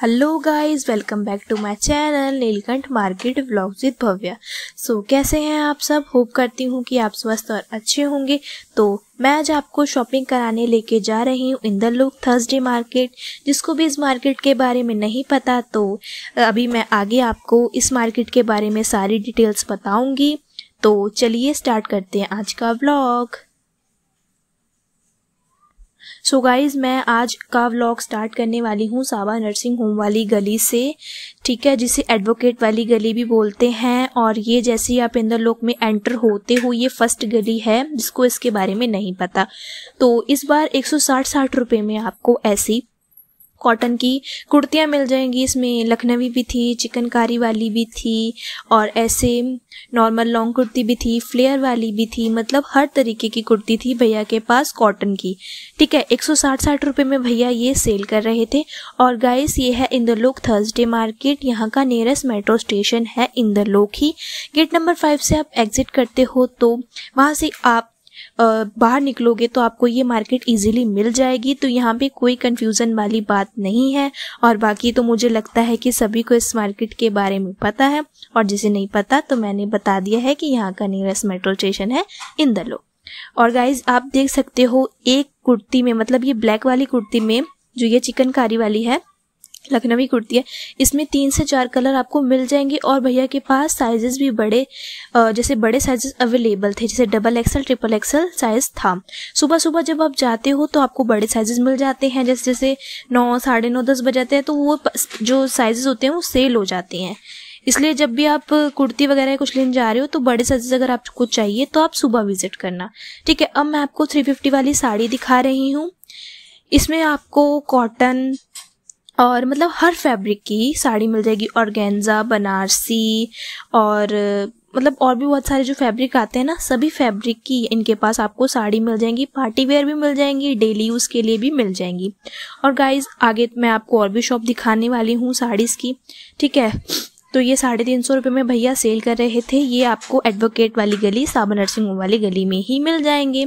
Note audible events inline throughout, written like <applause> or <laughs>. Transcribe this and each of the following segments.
hello guys welcome back to my channel Neelkanth market blog with Bhavya so कैसे हैं आप सब होप करती हूँ कि आप स्वस्थ और अच्छे होंगे तो मैं आज आपको शॉपिंग कराने लेके जा रही हूँ इंदर लोक थर्सडे मार्केट जिसको भी इस मार्केट के बारे में नहीं पता तो अभी मैं आगे आपको इस मार्केट के बारे में सारी डिटेल्स बताऊँगी तो चलिए स्टार्ट करते हैं आज का ब्लॉग सो so गाइज मैं आज का व्लॉग स्टार्ट करने वाली हूँ सावा नर्सिंग होम वाली गली से ठीक है जिसे एडवोकेट वाली गली भी बोलते हैं और ये जैसे ही आप इंदर लोक में एंटर होते हो ये फर्स्ट गली है जिसको इसके बारे में नहीं पता तो इस बार एक सौ साठ रुपये में आपको ऐसी कॉटन की कुर्तियाँ मिल जाएंगी इसमें लखनवी भी थी चिकनकारी वाली भी थी और ऐसे नॉर्मल लॉन्ग कुर्ती भी थी फ्लेयर वाली भी थी मतलब हर तरीके की कुर्ती थी भैया के पास कॉटन की ठीक है एक साठ रुपये में भैया ये सेल कर रहे थे और गाइस ये है इंदरलोक थर्सडे मार्केट यहाँ का नियरेस्ट मेट्रो स्टेशन है इंदरलोक ही गेट नंबर फाइव से आप एग्जिट करते हो तो वहाँ से आप बाहर निकलोगे तो आपको ये मार्केट इजीली मिल जाएगी तो यहाँ पे कोई कन्फ्यूज़न वाली बात नहीं है और बाकी तो मुझे लगता है कि सभी को इस मार्केट के बारे में पता है और जिसे नहीं पता तो मैंने बता दिया है कि यहाँ का नियरेस्ट मेट्रो स्टेशन है इंदलो और गाइज आप देख सकते हो एक कुर्ती में मतलब ये ब्लैक वाली कुर्ती में जो ये चिकनकारी वाली है लखनवी कुर्ती है इसमें तीन से चार कलर आपको मिल जाएंगे और भैया के पास साइजेस भी बड़े जैसे बड़े साइजेस अवेलेबल थे जैसे double XL triple XL size था सुबह सुबह जब आप जाते हो तो आपको बड़े साइजेस मिल जाते हैं जैसे जैसे नौ साढ़े नौ दस बज जाते हैं तो वो जो साइजेस होते हैं वो सेल हो जाते हैं इसलिए जब भी आप कुर्ती वगैरह कुछ लेने जा रहे हो तो बड़े साइजेस अगर आपको चाहिए तो आप सुबह विजिट करना ठीक है अब मैं आपको थ्री फिफ्टी वाली साड़ी दिखा रही हूँ इसमें आपको कॉटन और मतलब हर फैब्रिक की साड़ी मिल जाएगी ऑर्गेन्जा बनारसी और मतलब और भी बहुत सारे जो फैब्रिक आते हैं ना सभी फैब्रिक की इनके पास आपको साड़ी मिल जाएंगी पार्टी वेयर भी मिल जाएंगी डेली यूज़ के लिए भी मिल जाएंगी और गाइज आगे मैं आपको और भी शॉप दिखाने वाली हूँ साड़ीज़ की ठीक है तो ये साढ़े तीन सौ रुपये में भैया सेल कर रहे थे ये आपको एडवोकेट वाली गली साबन नर्सिंग होम वाली गली में ही मिल जाएंगे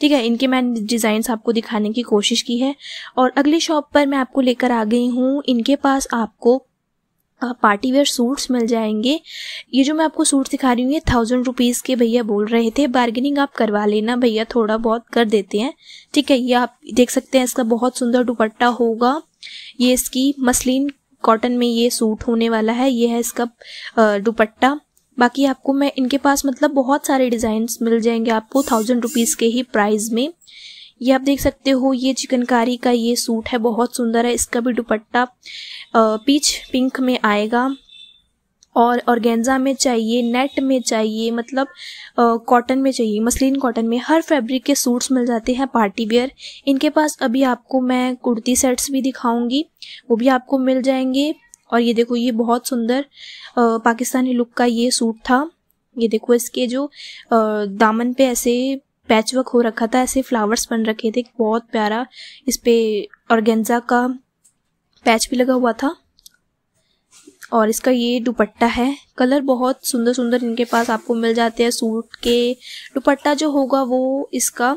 ठीक है इनके मैंने डिजाइन आपको दिखाने की कोशिश की है और अगली शॉप पर मैं आपको लेकर आ गई हूँ इनके पास आपको पार्टी वेयर सूट्स मिल जाएंगे ये जो मैं आपको सूट दिखा रही हूँ ये थाउजेंड रुपीज़ के भैया बोल रहे थे बार्गेनिंग आप करवा लेना भैया थोड़ा बहुत कर देते हैं ठीक है ये आप देख सकते हैं इसका बहुत सुंदर दुपट्टा होगा ये इसकी मसलिन कॉटन में ये सूट होने वाला है ये है इसका दुपट्टा बाकी आपको मैं इनके पास मतलब बहुत सारे डिज़ाइंस मिल जाएंगे आपको थाउजेंड रुपीज़ के ही प्राइस में ये आप देख सकते हो ये चिकनकारी का ये सूट है बहुत सुंदर है इसका भी दुपट्टा पीच पिंक में आएगा और ऑर्गेन्जा में चाहिए नेट में चाहिए मतलब कॉटन में चाहिए मसलिन कॉटन में हर फैब्रिक के सूट्स मिल जाते हैं पार्टी वेयर इनके पास अभी आपको मैं कुर्ती सेट्स भी दिखाऊंगी वो भी आपको मिल जाएंगे और ये देखो ये बहुत सुंदर पाकिस्तानी लुक का ये सूट था ये देखो इसके जो आ, दामन पे ऐसे पैचवर्क हो रखा था ऐसे फ्लावर्स बन रखे थे बहुत प्यारा इस पे ऑर्गेन्जा का पैच भी लगा हुआ था और इसका ये दुपट्टा है कलर बहुत सुंदर सुंदर इनके पास आपको मिल जाते हैं सूट के दुपट्टा जो होगा वो इसका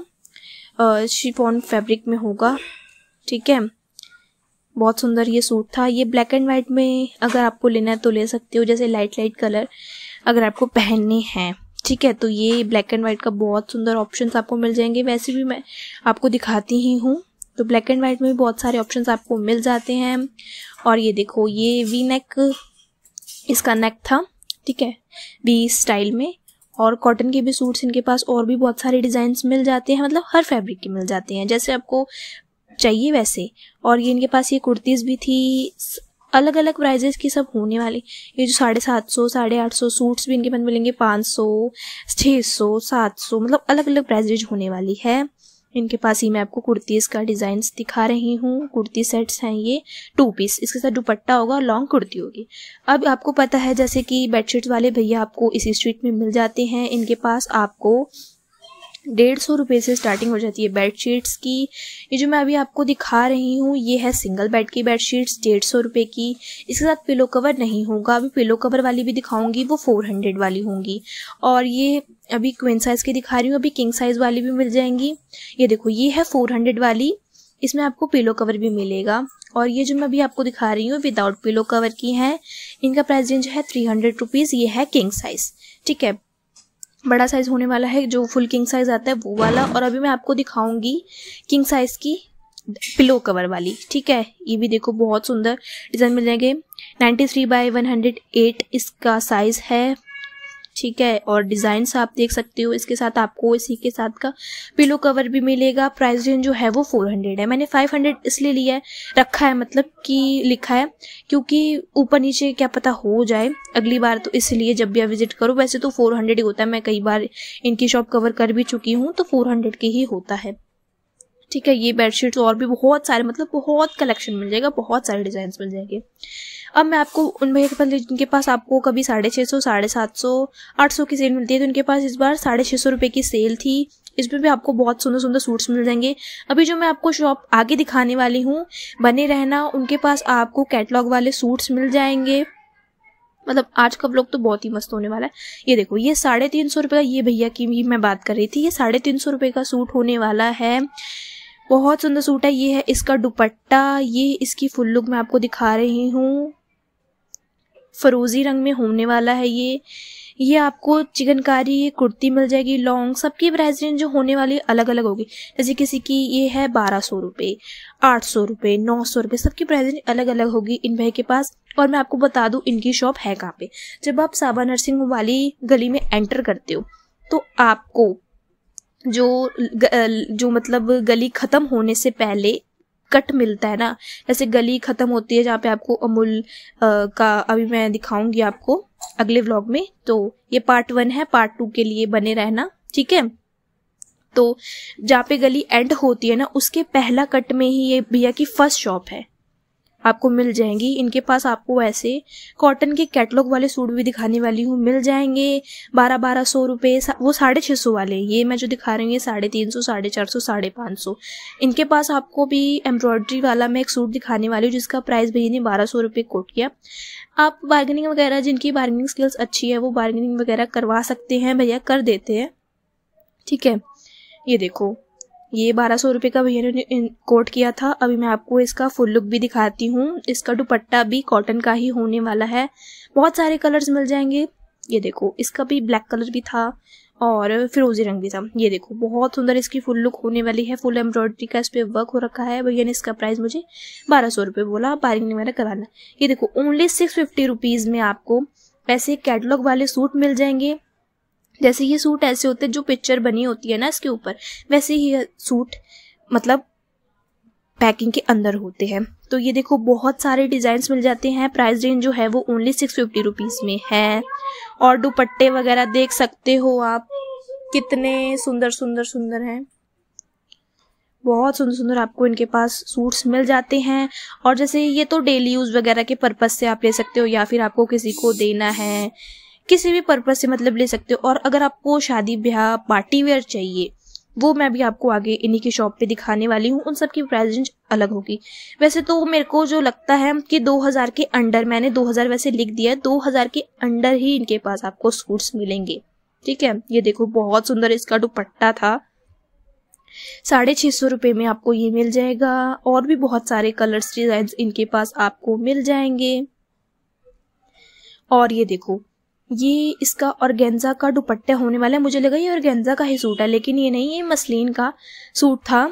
शिफॉन फैब्रिक में होगा ठीक है बहुत सुंदर ये सूट था ये ब्लैक एंड वाइट में अगर आपको लेना है तो ले सकते हो जैसे लाइट लाइट कलर अगर आपको पहनने हैं ठीक है तो ये ब्लैक एंड वाइट का बहुत सुंदर ऑप्शन आपको मिल जाएंगे वैसे भी मैं आपको दिखाती ही हूँ तो ब्लैक एंड वाइट में बहुत सारे ऑप्शंस आपको मिल जाते हैं और ये देखो ये वी नेक इसका नेक था ठीक है वी स्टाइल में और कॉटन के भी सूट्स इनके पास और भी बहुत सारे डिजाइन मिल जाते हैं मतलब हर फैब्रिक के मिल जाते हैं जैसे आपको चाहिए वैसे और ये इनके पास ये कुर्तीज़ भी थी अलग अलग प्राइजेस की सब होने वाली ये जो साढ़े सात सौ साढ़े आठ सौ सूट्स भी इनके पास मिलेंगे पाँच सौ छः सौ सात सौ मतलब अलग अलग प्राइजेज होने वाली है इनके पास ही मैं आपको कुर्तीज़ का डिजाइन दिखा रही हूँ कुर्ती सेट्स हैं ये टू पीस इसके साथ दुपट्टा होगा और लॉन्ग कुर्ती होगी अब आपको पता है जैसे कि बेडशीट्स वाले भैया आपको इसी स्ट्रीट में मिल जाते हैं इनके पास आपको डेढ़ सौ रुपये से स्टार्टिंग हो जाती है बेड शीट्स की ये जो मैं अभी आपको दिखा रही हूँ ये है सिंगल बेड की बेड शीट्स डेढ़ सौ रुपये की इसके साथ पिलो कवर नहीं होगा अभी पिलो कवर वाली भी दिखाऊंगी वो फोर हंड्रेड वाली होंगी और ये अभी क्वीन साइज़ की दिखा रही हूँ अभी किंग साइज़ वाली भी मिल जाएंगी ये देखो ये है फोर हंड्रेड वाली इसमें आपको पिलो कवर भी मिलेगा और ये जो मैं अभी आपको दिखा रही हूँ विदाउट पिलो कवर की है इनका प्राइस रेंज है थ्री हंड्रेड रुपीज़ ये है किंग साइज़ ठीक है बड़ा साइज़ होने वाला है जो फुल किंग साइज़ आता है वो वाला और अभी मैं आपको दिखाऊंगी किंग साइज़ की पिलो कवर वाली ठीक है ये भी देखो बहुत सुंदर डिज़ाइन मिल जाएंगे 93 थ्री बाय वन इसका साइज़ है ठीक है और डिजाइन आप देख सकते हो इसके साथ आपको इसी के साथ का पिलो कवर भी मिलेगा प्राइस रेंज जो है वो फोर हंड्रेड है मैंने फाइव हंड्रेड इसलिए लिया है रखा है मतलब कि लिखा है क्योंकि ऊपर नीचे क्या पता हो जाए अगली बार तो इसलिए जब भी आप विजिट करो वैसे तो फोर हंड्रेड ही होता है मैं कई बार इनकी शॉप कवर कर भी चुकी हूँ तो फोर हंड्रेड के ही होता है ठीक है ये बेडशीट्स और भी बहुत सारे मतलब बहुत कलेक्शन मिल जाएगा बहुत सारे डिज़ाइन मिल जाएंगे अब मैं आपको उन भैया के पास जिनके पास आपको कभी साढ़े छः सौ साढ़े सात सौ आठ सौ की सेल मिलती है तो उनके पास इस बार साढ़े छः सौ रुपये की सेल थी इसमें भी आपको बहुत सुंदर सुंदर सूट्स मिल जाएंगे अभी जो मैं आपको शॉप आगे दिखाने वाली हूँ बने रहना उनके पास आपको कैटलॉग वाले सूट्स मिल जाएंगे मतलब आज का ब्लॉग तो बहुत ही मस्त होने वाला है ये देखो ये साढ़े तीन सौ रुपये का ये भैया की भी मैं बात कर रही थी ये साढ़े तीन सौ रुपये का सूट होने वाला है बहुत सुंदर सूट है ये है इसका दुपट्टा ये इसकी फुल लुक मैं आपको दिखा रही हूँ फरोजी रंग में होने वाला है ये ये आपको चिकनकारी ये कुर्ती मिल जाएगी लॉन्ग सबकी प्राइस रेंज जो होने वाली अलग अलग होगी जैसे किसी की ये है बारह सौ रुपये आठ सौ रुपये नौ सौ रुपये सबकी प्राइस रेंज अलग अलग होगी इन भाई के पास और मैं आपको बता दूं इनकी शॉप है कहाँ पे जब आप साबा नर्सिंग वाली गली में एंटर करते हो तो आपको जो जो मतलब गली खत्म होने से पहले कट मिलता है ना जैसे गली खत्म होती है जहाँ पे आपको अमूल का अभी मैं दिखाऊंगी आपको अगले व्लॉग में तो ये पार्ट वन है पार्ट टू के लिए बने रहना ठीक है तो जहाँ पे गली एंड होती है ना उसके पहला कट में ही ये भैया की फर्स्ट शॉप है आपको मिल जाएंगी इनके पास आपको ऐसे कॉटन के कैटलॉग वाले सूट भी दिखाने वाली हूँ मिल जाएंगे बारह बारह सौ रुपये वो साढ़े छः सौ वाले ये मैं जो दिखा रही हूँ ये साढ़े तीन सौ साढ़े चार सौ साढ़े पाँच सौ इनके पास आपको भी एम्ब्रॉयड्री वाला मैं एक सूट दिखाने वाली हूँ जिसका प्राइस भैया ने बारह सौ रुपये कोट किया आप बार्गेनिंग वगैरह जिनकी बार्गेनिंग स्किल्स अच्छी है वो बार्गेनिंग वगैरह करवा सकते हैं भैया कर देते हैं ठीक है ये देखो ये बारह सौ रुपये का भैया ने कोट किया था अभी मैं आपको इसका फुल लुक भी दिखाती हूँ इसका दुपट्टा भी कॉटन का ही होने वाला है बहुत सारे कलर्स मिल जाएंगे ये देखो इसका भी ब्लैक कलर भी था और फिरोजी रंग भी था ये देखो बहुत सुंदर इसकी फुल लुक होने वाली है फुल एम्ब्रॉयडरी का इस पर वर्क हो रखा है भैया ने इसका प्राइस मुझे बारह सौ रुपये बोला ने मेरा कराना ये देखो ओनली सिक्स फिफ्टी रुपीज़ में आपको ऐसे कैटलॉग वाले सूट मिल जाएंगे जैसे ये सूट ऐसे होते हैं जो पिक्चर बनी होती है ना इसके ऊपर वैसे ही सूट मतलब पैकिंग के अंदर होते हैं तो ये देखो बहुत सारे डिजाइन मिल जाते हैं प्राइस रेंज जो है वो ओनली सिक्स फिफ्टी रुपीज़ में है और दुपट्टे वगैरह देख सकते हो आप कितने सुंदर सुंदर सुंदर हैं बहुत सुंदर सुंदर आपको इनके पास सूट्स मिल जाते हैं और जैसे ये तो डेली यूज़ वगैरह के पर्पज़ से आप ले सकते हो या फिर आपको किसी को देना है किसी भी पर्पज से मतलब ले सकते हो और अगर आपको शादी ब्याह पार्टी वेयर चाहिए वो मैं भी आपको आगे इन्हीं की शॉप पे दिखाने वाली हूँ उन सब की प्राइस रेंज अलग होगी वैसे तो मेरे को जो लगता है कि 2000 के अंडर मैंने 2000 वैसे लिख दिया है 2000 के अंडर ही इनके पास आपको सूट्स मिलेंगे ठीक है ये देखो बहुत सुंदर इसका दुपट्टा था साढ़े छह सौ रुपये में आपको ये मिल जाएगा और भी बहुत सारे कलर्स डिजाइन इनके पास आपको मिल जाएंगे और ये देखो ये इसका ऑर्गेन्जा का दुपट्टे होने वाला है मुझे लगा ये ऑर्गेन्जा का ही सूट है लेकिन ये नहीं ये मसलिन का सूट था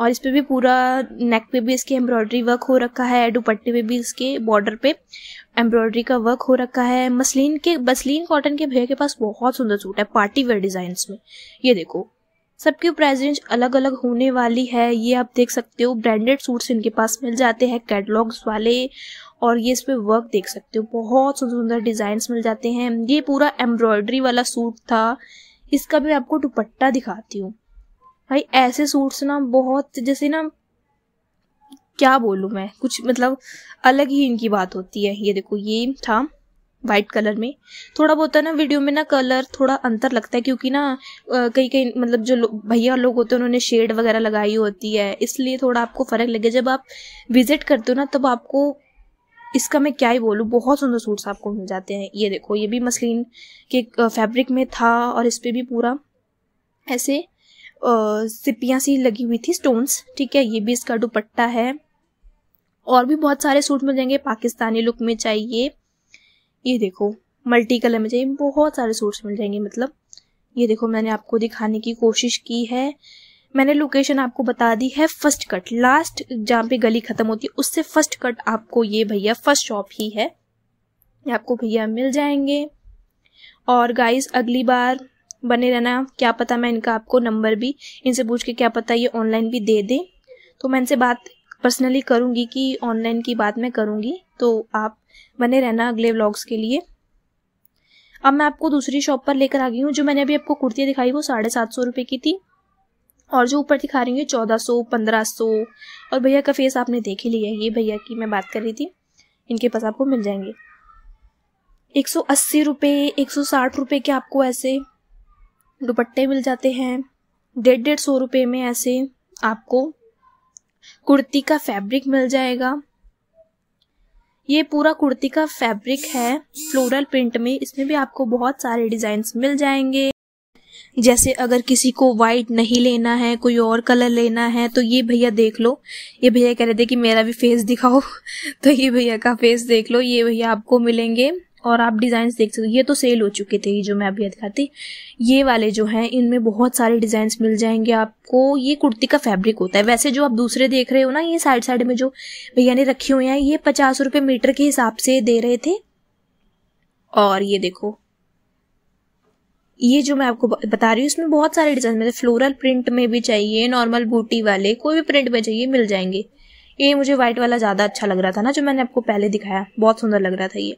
और इस पर भी पूरा नेक पे भी इसके एम्ब्रॉयडरी वर्क हो रखा है दुपट्टे पे भी इसके बॉर्डर पे एम्ब्रॉयडरी का वर्क हो रखा है मसलिन के मसलिन कॉटन के भैया के पास बहुत सुंदर सूट है पार्टी वेयर डिज़ाइन में ये देखो सबकी प्राइस रेंज अलग अलग होने वाली है ये आप देख सकते हो ब्रांडेड सूट्स इनके पास मिल जाते हैं कैटलॉग्स वाले और ये इस पर वर्क देख सकते हो बहुत सुंदर सुंदर डिजाइन मिल जाते हैं ये पूरा एम्ब्रॉयडरी वाला सूट था इसका भी आपको दुपट्टा दिखाती हूँ भाई ऐसे सूट्स ना बहुत जैसे ना क्या बोलू मैं कुछ मतलब अलग ही इनकी बात होती है ये देखो ये था व्हाइट कलर में थोड़ा बहुत है ना वीडियो में ना कलर थोड़ा अंतर लगता है क्योंकि ना कई कई मतलब जो भैया लोग होते हैं उन्होंने शेड वगैरह लगाई होती है इसलिए थोड़ा आपको फर्क लगे जब आप विजिट करते हो ना तब आपको इसका मैं क्या ही बोलूँ बहुत सुंदर सूट्स आपको मिल जाते हैं ये देखो ये भी मसलिन के फैब्रिक में था और इस पर भी पूरा ऐसे सिपियाँ सी लगी हुई थी स्टोन्स ठीक है ये भी इसका दुपट्टा है और भी बहुत सारे सूट मिल जाएंगे पाकिस्तानी लुक में चाहिए ये देखो मल्टी कलर में चाहिए बहुत सारे सूट्स मिल जाएंगे मतलब ये देखो मैंने आपको दिखाने की कोशिश की है मैंने लोकेशन आपको बता दी है फर्स्ट कट लास्ट जहाँ पे गली खत्म होती है उससे फर्स्ट कट आपको ये भैया फर्स्ट शॉप ही है आपको भैया मिल जाएंगे और गाइस अगली बार बने रहना क्या पता मैं इनका आपको नंबर भी इनसे पूछ के क्या पता ये ऑनलाइन भी दे दें तो मैं इनसे बात पर्सनली करूँगी कि ऑनलाइन की बात मैं करूँगी तो आप बने रहना अगले व्लॉग्स के लिए अब मैं आपको दूसरी शॉप पर लेकर आ गई हूँ जो मैंने अभी आपको कुर्ती दिखाई वो साढ़े सात सौ रुपये की थी और जो ऊपर दिखा रही हूँ चौदह सौ पंद्रह सौ और भैया का फेस आपने देख ही लिया ये भैया की मैं बात कर रही थी इनके पास आपको मिल जाएंगे एक सौ अस्सी रुपये एक सौ साठ रुपये के आपको ऐसे दुपट्टे मिल जाते हैं डेढ़ डेढ़ सौ रुपये में ऐसे आपको कुर्ती का फैब्रिक मिल जाएगा ये पूरा कुर्ती का फैब्रिक है फ्लोरल प्रिंट में इसमें भी आपको बहुत सारे डिजाइन मिल जाएंगे जैसे अगर किसी को वाइट नहीं लेना है कोई और कलर लेना है तो ये भैया देख लो ये भैया कह रहे थे कि मेरा भी फेस दिखाओ <laughs> तो ये भैया का फेस देख लो ये भैया आपको मिलेंगे और आप डिजाइन देख सकते हो ये तो सेल हो चुके थे ये जो मैं अभी दिखाती ये वाले जो हैं इनमें बहुत सारे डिजाइन मिल जाएंगे आपको ये कुर्ती का फैब्रिक होता है वैसे जो आप दूसरे देख रहे हो ना ये साइड साइड में जो भैया ने रखे हुए हैं ये पचास रुपये मीटर के हिसाब से दे रहे थे और ये देखो ये जो मैं आपको बता रही हूँ इसमें बहुत सारे डिजाइन हैं फ्लोरल प्रिंट में भी चाहिए नॉर्मल बूटी वाले कोई भी प्रिंट में चाहिए मिल जाएंगे ये मुझे व्हाइट वाला ज़्यादा अच्छा लग रहा था ना जो मैंने आपको पहले दिखाया बहुत सुंदर लग रहा था ये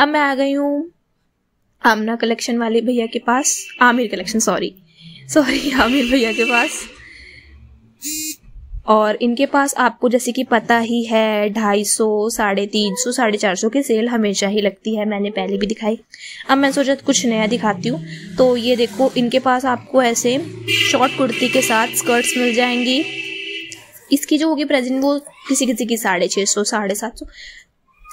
अब मैं आ गई हूँ आमना कलेक्शन वाले भैया के पास Aamir collection sorry sorry Aamir भैया के पास और इनके पास आपको जैसे कि पता ही है ढाई सौ साढ़े तीन सौ साढ़े चार सौ की सेल हमेशा ही लगती है मैंने पहले भी दिखाई अब मैं सोचा कुछ नया दिखाती हूँ तो ये देखो इनके पास आपको ऐसे शॉर्ट कुर्ती के साथ स्कर्ट्स मिल जाएंगी इसकी जो होगी प्रेजेंट वो किसी किसी की साढ़े छः सौ साढ़े सात सौ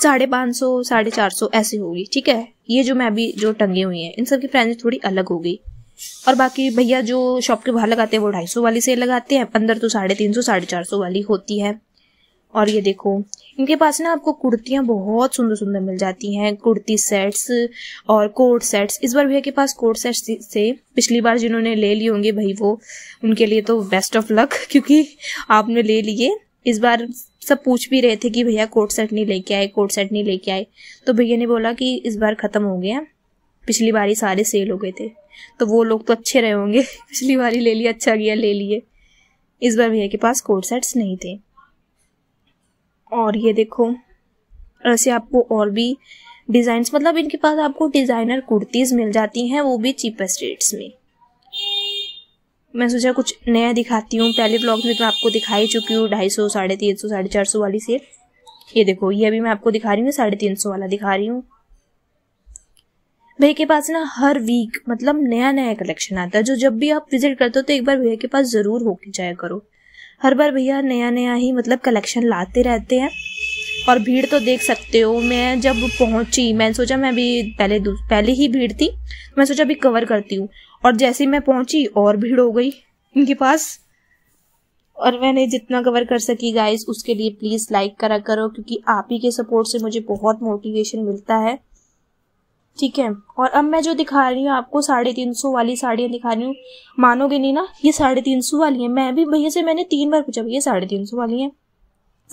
साढ़े पाँच सौ साढ़े चार सौ ऐसी होगी ठीक है ये जो मैं अभी जो टंगी हुई है इन सब की थोड़ी अलग होगी और बाकी भैया जो शॉप के बाहर लगाते हैं वो ढाई सौ वाली सेल लगाते हैं अंदर तो साढ़े तीन सौ साढ़े चार सौ वाली होती है और ये देखो इनके पास ना आपको कुर्तियाँ बहुत सुंदर सुंदर मिल जाती हैं कुर्ती सेट्स और कोट सेट्स इस बार भैया के पास कोट सेट्स से पिछली बार जिन्होंने ले लिए होंगे भाई वो उनके लिए तो बेस्ट ऑफ लक क्योंकि आपने ले लिए इस बार सब पूछ भी रहे थे कि भैया कोट सेट नहीं लेके आए कोट सेट नहीं लेके आए तो भैया ने बोला कि इस बार ख़त्म हो गया पिछली बार ही सारे सेल हो गए थे तो वो लोग तो अच्छे रहे होंगे <laughs> पिछली बारी ले लिया अच्छा गया ले लिए इस बार भैया के पास कोड सेट्स नहीं थे और ये देखो ऐसे आपको और भी डिजाइन मतलब इनके पास आपको डिज़ाइनर कुर्तीज़ मिल जाती हैं वो भी चीपेस्ट रेट्स में मैं सोचा कुछ नया दिखाती हूँ पहले ब्लॉग में तो मैं आपको दिखाई चुकी हूँ ढाई सौ साढ़े तीन सौ साढ़े चार सौ वाली सेल ये देखो ये अभी मैं आपको दिखा रही हूँ साढ़े तीन सौ वाला दिखा रही हूँ भैया के पास ना हर वीक मतलब नया नया कलेक्शन आता है जो जब भी आप विजिट करते हो तो एक बार भैया के पास ज़रूर होके जाया करो हर बार भैया नया नया ही मतलब कलेक्शन लाते रहते हैं और भीड़ तो देख सकते हो मैं जब पहुंची मैंने सोचा मैं भी पहले पहले ही भीड़ थी मैं सोचा अभी कवर करती हूँ और जैसे ही मैं पहुंची और भीड़ हो गई इनके पास और मैंने जितना कवर कर सकी गाइस उसके लिए प्लीज़ लाइक करा करो क्योंकि आप ही के सपोर्ट से मुझे बहुत मोटिवेशन मिलता है ठीक है और अब मैं जो दिखा रही हूँ आपको साढ़े तीन सौ वाली साड़ियाँ दिखा रही हूँ मानोगे नहीं ना ये साढ़े तीन सौ वाली है मैं भी भैया से मैंने तीन बार पूछा भैया साढ़े तीन सौ वाली है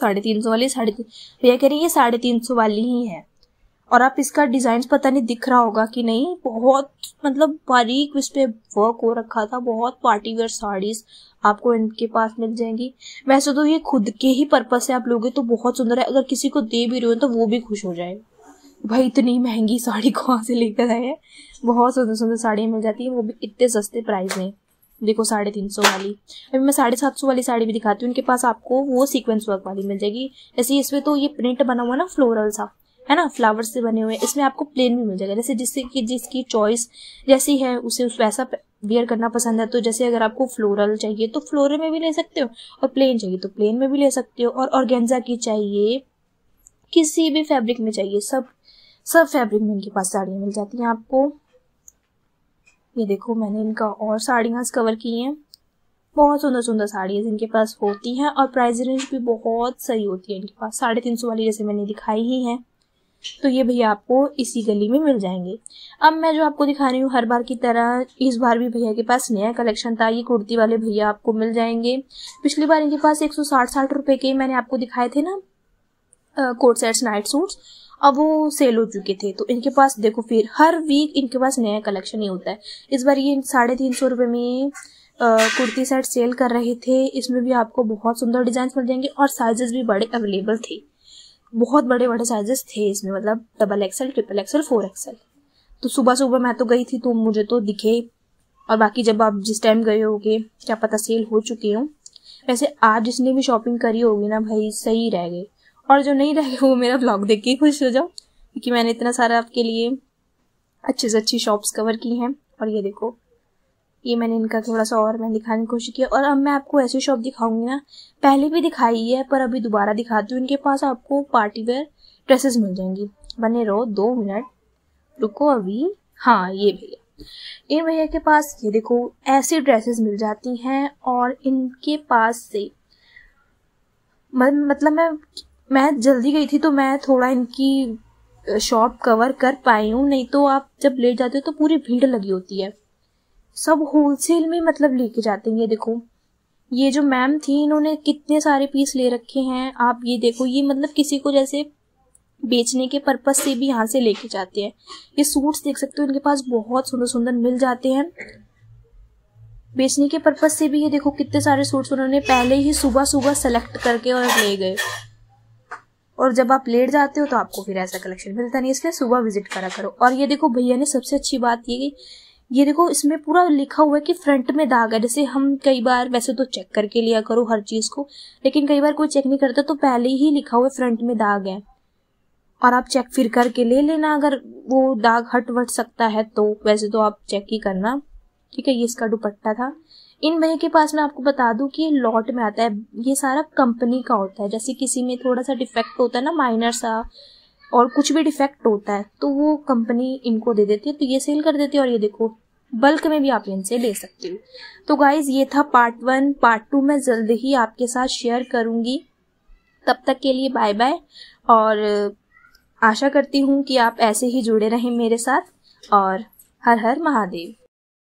साढ़े तीन सौ वाली साढ़े तीन भैया कह रही है ये साढ़े तीन सौ वाली ही है और आप इसका डिज़ाइन पता नहीं दिख रहा होगा कि नहीं बहुत मतलब बारीक इस पर वर्क हो रखा था बहुत पार्टी वेयर साड़ीज आपको इनके पास मिल जाएंगी वैसे तो ये खुद के ही पर्पज से आप लोगे तो बहुत सुंदर है अगर किसी को दे भी रहे हो तो वो भी खुश हो जाएगा भाई इतनी महंगी साड़ी कहाँ से लेकर आए हैं बहुत सुंदर सुंदर साड़ियाँ मिल जाती हैं वो भी इतने सस्ते प्राइस में देखो साढ़े तीन सौ वाली अभी मैं साढ़े सात सौ वाली साड़ी भी दिखाती हूँ उनके पास आपको वो सीक्वेंस वर्क वाली मिल जाएगी जैसे इसमें तो ये प्रिंट बना हुआ ना फ्लोरल सा है ना फ्लावर्स से बने हुए इसमें आपको प्लेन भी मिल जाएगा जैसे जिससे कि जिसकी चॉइस जैसी है उसे उस वैसा वेयर करना पसंद है तो जैसे अगर आपको फ्लोरल चाहिए तो फ्लोरल में भी ले सकते हो और प्लेन चाहिए तो प्लेन में भी ले सकते हो और ऑर्गेन्जा की चाहिए किसी भी फैब्रिक में चाहिए सब सब फैब्रिक में इनके पास साड़ियाँ मिल जाती हैं आपको ये देखो मैंने इनका और साड़ियाँ कवर की हैं बहुत सुंदर सुंदर साड़ियाँ इनके पास होती हैं और प्राइस रेंज भी बहुत सही होती है इनके पास साढ़े तीन सौ वाली जैसे मैंने दिखाई ही है तो ये भैया आपको इसी गली में मिल जाएंगे अब मैं जो आपको दिखा रही हूँ हर बार की तरह इस बार भी भैया के पास नया कलेक्शन था ये कुर्ती वाले भैया आपको मिल जाएंगे पिछली बार इनके पास एक सौ साठ साठ रुपए के मैंने आपको दिखाए थे ना कोट सेट्स नाइट सूट्स अब वो सेल हो चुके थे तो इनके पास देखो फिर हर वीक इनके पास नया कलेक्शन ही होता है इस बार ये साढ़े तीन सौ रुपये में कुर्ती सेट सेल कर रहे थे इसमें भी आपको बहुत सुंदर डिजाइन मिल जाएंगे और साइजेस भी बड़े अवेलेबल थे बहुत बड़े बड़े साइजेस थे इसमें मतलब double XL triple XL four XL तो सुबह सुबह मैं तो गई थी तो मुझे तो दिखे और बाकी जब आप जिस टाइम गए होगे क्या पता सेल हो चुके हो वैसे आज जिसने भी शॉपिंग करी होगी ना भाई सही रह गए और जो नहीं रहे वो मेरा ब्लॉग देख के खुश हो जाओ क्योंकि मैंने इतना सारा आपके लिए अच्छे से अच्छी शॉप्स कवर की हैं और ये देखो ये मैंने इनका थोड़ा सा और मैंने दिखाने की कोशिश की और अब मैं आपको ऐसी शॉप दिखाऊंगी ना पहले भी दिखाई है पर अभी दोबारा दिखाती हूँ इनके पास आपको पार्टी वेयर ड्रेसेस मिल जाएंगी बने रहो दो मिनट रुको अभी हाँ ये भैया इन भैया के पास ये देखो ऐसी ड्रेसेस मिल जाती हैं और इनके पास से मतलब मैं मैं जल्दी गई थी तो मैं थोड़ा इनकी शॉप कवर कर पाई हूँ नहीं तो आप जब लेट जाते हो तो पूरी भीड़ लगी होती है सब होलसेल में मतलब लेके जाते हैं ये देखो ये जो मैम थी इन्होंने कितने सारे पीस ले रखे हैं आप ये देखो ये मतलब किसी को जैसे बेचने के पर्पज से भी यहाँ से लेके जाते हैं ये सूट्स देख सकते हो इनके पास बहुत सुंदर सुंदर मिल जाते हैं बेचने के पर्पज से भी ये देखो कितने सारे सूट्स उन्होंने पहले ही सुबह सुबह सेलेक्ट करके और ले गए और जब आप लेट जाते हो तो आपको फिर ऐसा कलेक्शन मिलता नहीं इसलिए सुबह विजिट करा करो और ये देखो भैया ने सबसे अच्छी बात ये ये देखो इसमें पूरा लिखा हुआ है कि फ्रंट में दाग है जैसे हम कई बार वैसे तो चेक करके लिया करो हर चीज़ को लेकिन कई बार कोई चेक नहीं करता तो पहले ही लिखा हुआ है फ्रंट में दाग है और आप चेक फिर करके ले लेना अगर वो दाग हट वट सकता है तो वैसे तो आप चेक ही करना ठीक है ये इसका दुपट्टा था इन भैया के पास मैं आपको बता दूं कि ये लॉट में आता है ये सारा कंपनी का होता है जैसे किसी में थोड़ा सा डिफेक्ट होता है ना माइनर सा और कुछ भी डिफेक्ट होता है तो वो कंपनी इनको दे देती है तो ये सेल कर देती है और ये देखो बल्क में भी आप इनसे ले सकते हो तो गाइज ये था पार्ट वन पार्ट टू मैं जल्द ही आपके साथ शेयर करूंगी तब तक के लिए बाय बाय और आशा करती हूँ कि आप ऐसे ही जुड़े रहें मेरे साथ और हर हर महादेव